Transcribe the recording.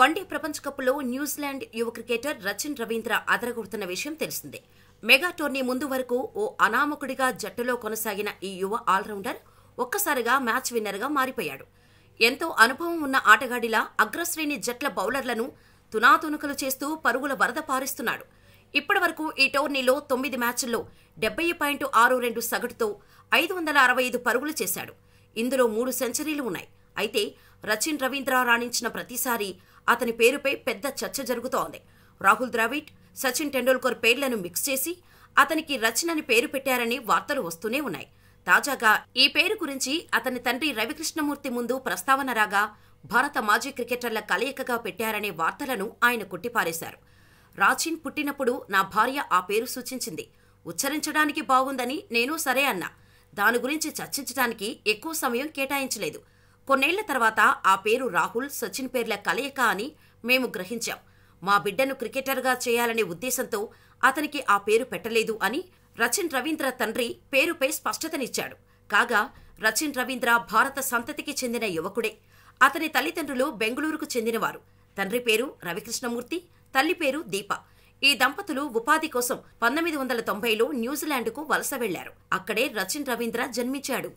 one day ప్రపంచ కప్లో New Zealand యువ క్రికెటర్ రచిన్ రవీంద్ర అదరగొడుతున్న విషయం తెలిసిందే మెగా టోర్నీ ముందు వరకు ఓ అనామకుడిగా జట్టులో కొనసాగిన ఈ యువ ఆల్రౌండర్ ఒక్కసారిగా మ్యాచ్ విన్నర్గా మారిపోయాడు ఎంతో అనుభవం ఉన్న ఆటగాడిలా అగ్రశ్రేణి జట్ల బౌలర్లను తునాతునుకలు చేస్తూ పరుగుల వరద పారిస్తున్నాడు ఇప్పటివరకు ఈ టోర్నీలో తొమ్మిది మ్యాచ్ల్లో డెబ్బై పాయింట్ ఆరు రెండు సగటుతో ఐదు వందల అరవై ఐదు పరుగులు చేశాడు ఇందులో మూడు సెంచరీలు ఉన్నాయి అయితే రచిన్ రవీంద్ర రాణించిన ప్రతిసారి అతని పేరుపై పెద్ద చర్చ జరుగుతోంది రాహుల్ ద్రావిడ్ సచిన్ టెండూల్కర్ పేర్లను మిక్స్ చేసి అతనికి రచనని పేరు పెట్టారని వార్తలు వస్తూనే ఉన్నాయి తాజాగా ఈ పేరు గురించి అతని తండ్రి రవికృష్ణమూర్తి ముందు ప్రస్తావన రాగా భారత మాజీ క్రికెటర్ల కలయికగా పెట్టారనే వార్తలను ఆయన కొట్టిపారేశారు రాచిన్ పుట్టినప్పుడు నా భార్య ఆ పేరు సూచించింది ఉచ్చరించడానికి బాగుందని నేను సరే అన్నా దాని గురించి చర్చించడానికి ఎక్కువ సమయం కేటాయించలేదు కొన్నేళ్ల తర్వాత ఆ పేరు రాహుల్ సచిన్ పేర్ల కలయిక అని మేము గ్రహించాం మా బిడ్డను క్రికెటర్గా చేయాలనే ఉద్దేశంతో అతనికి ఆ పేరు పెట్టలేదు అని రచిన్ రవీంద్ర తండ్రి పేరుపై స్పష్టతనిచ్చాడు కాగా రచిన్ రవీంద్ర భారత సంతతికి చెందిన యువకుడే అతని తల్లిదండ్రులు బెంగళూరుకు చెందినవారు తండ్రి పేరు రవికృష్ణమూర్తి తల్లి పేరు దీప ఈ దంపతులు ఉపాధి కోసం పంతొమ్మిది వందల తొంభైలో న్యూజిలాండ్కు వలస వెళ్లారు అక్కడే రచిన్ రవీంద్ర జన్మించాడు